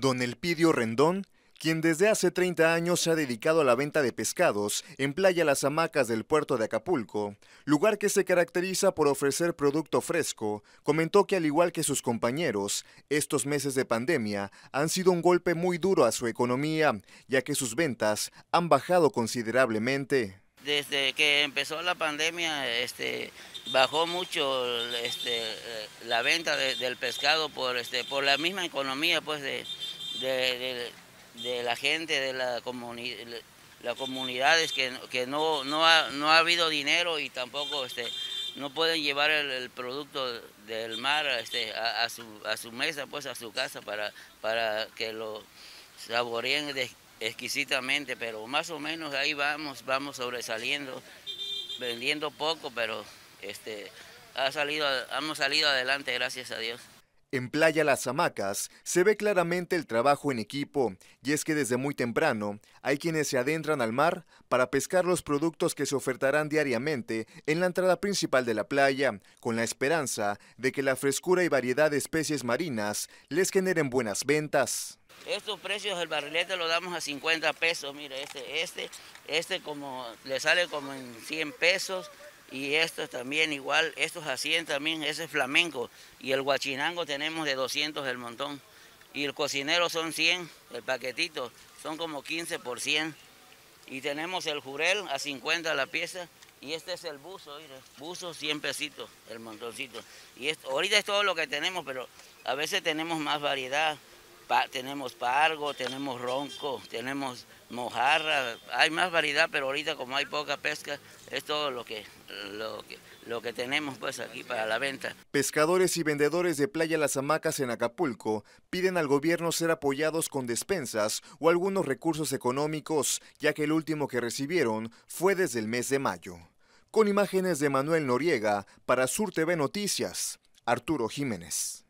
Don Elpidio Rendón, quien desde hace 30 años se ha dedicado a la venta de pescados en Playa Las Hamacas del puerto de Acapulco, lugar que se caracteriza por ofrecer producto fresco, comentó que al igual que sus compañeros, estos meses de pandemia han sido un golpe muy duro a su economía, ya que sus ventas han bajado considerablemente. Desde que empezó la pandemia, este, bajó mucho este, eh, la venta del pescado por, este, por la misma economía pues, de, de, la gente, de la comunidad las comunidades que, que no, no ha, no, ha, habido dinero y tampoco este, no pueden llevar el, producto del mar este, a, su, mesa, pues a su casa para, para que lo saboreen exquisitamente, pero más o menos ahí vamos, vamos sobresaliendo, vendiendo poco, pero este, ha salido, hemos salido adelante, gracias a Dios. En Playa Las Hamacas se ve claramente el trabajo en equipo, y es que desde muy temprano hay quienes se adentran al mar para pescar los productos que se ofertarán diariamente en la entrada principal de la playa, con la esperanza de que la frescura y variedad de especies marinas les generen buenas ventas. Estos precios del barrilete lo damos a 50 pesos, mire, este, este, este como le sale como en 100 pesos, y esto también igual, estos 100 también, ese flamenco, y el guachinango tenemos de 200 el montón, y el cocinero son 100, el paquetito, son como 15 por 100, y tenemos el jurel a 50 la pieza, y este es el buzo, buzo 100 pesitos, el montoncito, y esto, ahorita es todo lo que tenemos, pero a veces tenemos más variedad, tenemos pargo, tenemos ronco, tenemos mojarra, hay más variedad, pero ahorita como hay poca pesca, es todo lo que, lo que, tenemos pues aquí para la venta. Pescadores y vendedores de Playa Las Hamacas en Acapulco piden al gobierno ser apoyados con despensas o algunos recursos económicos, ya que el último que recibieron fue desde el mes de mayo. Con imágenes de Manuel Noriega para Sur TV Noticias, Arturo Jiménez.